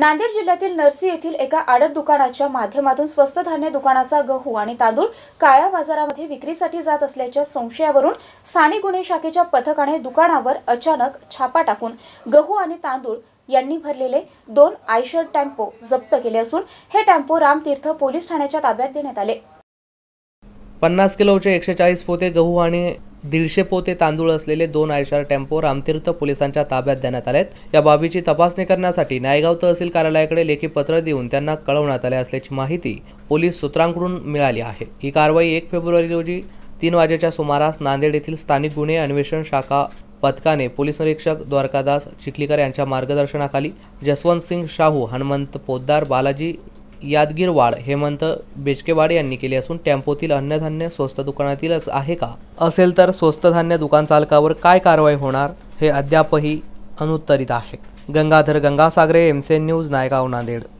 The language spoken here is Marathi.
नांदेड जिल्ह्यातील नरसी येथील एका आडत दुकानाच्या माध्यमातून स्वस्त धान्य दुकानाचा गहू आणि तांदूळ काळ्या बाजारामध्ये विक्रीसाठी जात असल्याच्या संशयावरून स्थानिक गुन्हे शाखेच्या पथकाने दुकानावर अचानक छापा टाकून गहू आणि तांदूळ यांनी भरलेले दोन आयशर टेम्पो जप्त केले असून हे टेम्पो रामतीर्थ पोलीस ठाण्याच्या ताब्यात देण्यात आले पन्नास किलोचे एकशे चाळीस पोते गहू आणि दीडशे पोते तांदूळ असलेले दोन आयशार टेम्पो रामतीर्थ पोलिसांच्या ताब्यात देण्यात आले या बाबीची तपासणी करण्यासाठी नायगाव तहसील कार्यालयाकडे लेखी पत्र देऊन त्यांना कळवण्यात आले असल्याची माहिती पोलीस सूत्रांकडून मिळाली आहे ही कारवाई एक फेब्रुवारी रोजी तीन वाजेच्या सुमारास नांदेड येथील स्थानिक गुन्हे अन्वेषण शाखा पथकाने पोलीस निरीक्षक द्वारकादास चिखलीकर यांच्या मार्गदर्शनाखाली जसवंत सिंग शाहू हनुमंत पोद्दार बालाजी यादगीरवाड हेमंत बेचकेवाड यांनी केली असून टेम्पोतील अन्नधान्य स्वस्त दुकानातीलच आहे का असेल तर स्वस्त धान्य दुकान चालकावर काय कारवाई होणार हे अद्यापही अनुत्तरित आहे गंगाधर गंगासागरे एमसीएन न्यूज नायगाव नांदेड